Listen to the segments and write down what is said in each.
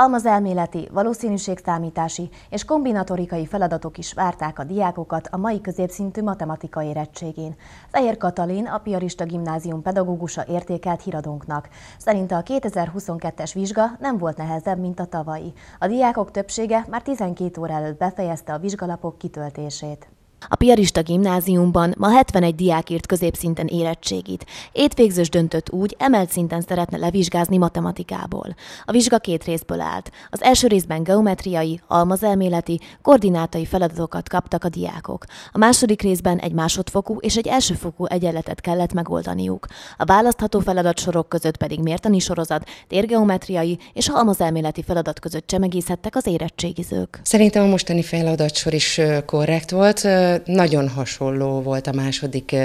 Almazelméleti, valószínűségszámítási és kombinatorikai feladatok is várták a diákokat a mai középszintű matematika érettségén. Fehér Katalin, a Piarista Gimnázium pedagógusa értékelt híradónknak. Szerinte a 2022-es vizsga nem volt nehezebb, mint a tavalyi. A diákok többsége már 12 óra előtt befejezte a vizsgalapok kitöltését. A Piarista gimnáziumban ma 71 diák írt középszinten érettségit. Étvégzős döntött úgy, emelt szinten szeretne levizsgázni matematikából. A vizsga két részből állt. Az első részben geometriai, almazelméleti, koordinátai feladatokat kaptak a diákok. A második részben egy másodfokú és egy elsőfokú egyenletet kellett megoldaniuk. A választható feladatsorok között pedig mértani sorozat, térgeometriai és almazelméleti feladat között csemegészhettek az érettségizők. Szerintem a mostani feladatsor is korrekt volt nagyon hasonló volt a második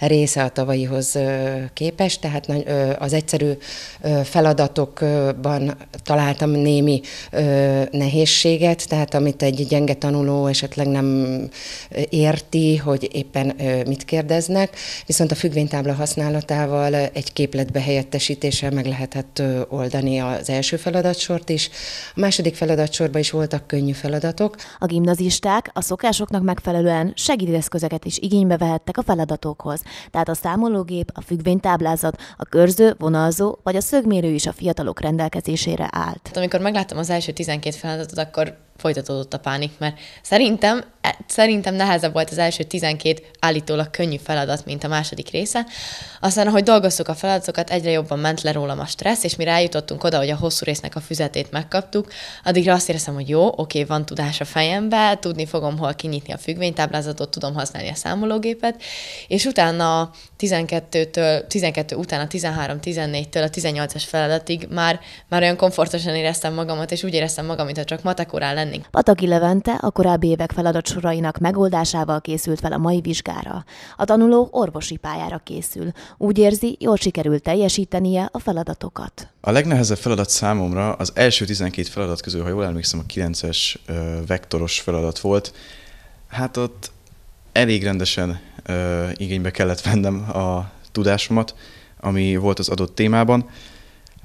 része a tavalyihoz képest, tehát az egyszerű feladatokban találtam némi nehézséget, tehát amit egy gyenge tanuló esetleg nem érti, hogy éppen mit kérdeznek, viszont a függvénytábla használatával egy képletbe helyettesítéssel meg lehetett oldani az első feladatsort is. A második feladatsorban is voltak könnyű feladatok. A gimnazisták a szokásoknak megfelelően segédeszközöket is igénybe vehettek a feladatokhoz, tehát a számológép, a függvénytáblázat, a körző, vonalzó vagy a szögmérő is a fiatalok rendelkezésére állt. Hát amikor megláttam az első 12 feladatot, akkor folytatódott a pánik, mert szerintem szerintem nehezebb volt az első 12 állítólag könnyű feladat, mint a második része. Aztán, ahogy dolgoztuk a feladatokat, egyre jobban ment le rólam a stressz, és mire eljutottunk oda, hogy a hosszú résznek a füzetét megkaptuk, addigra azt éreztem, hogy jó, oké, van tudás a fejembe, tudni fogom, hol kinyitni a függvénytáblázatot, tudom használni a számológépet, és utána 12-től, 12 után a 13-14-től a 18 es feladatig már, már olyan komfortosan éreztem magamat, és úgy éreztem magam, mintha csak matekórán lennénk. Pataki Levente a korábbi évek feladat sorainak megoldásával készült fel a mai vizsgára. A tanuló orvosi pályára készül. Úgy érzi, jól sikerült teljesítenie a feladatokat. A legnehezebb feladat számomra az első 12 feladat közül, ha jól emlékszem, a 9-es vektoros feladat volt. Hát ott elég rendesen igénybe kellett vennem a tudásomat, ami volt az adott témában.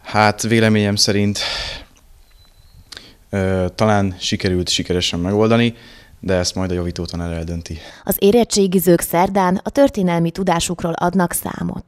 Hát véleményem szerint talán sikerült sikeresen megoldani de ezt majd a el eldönti. Az érettségizők szerdán a történelmi tudásukról adnak számot.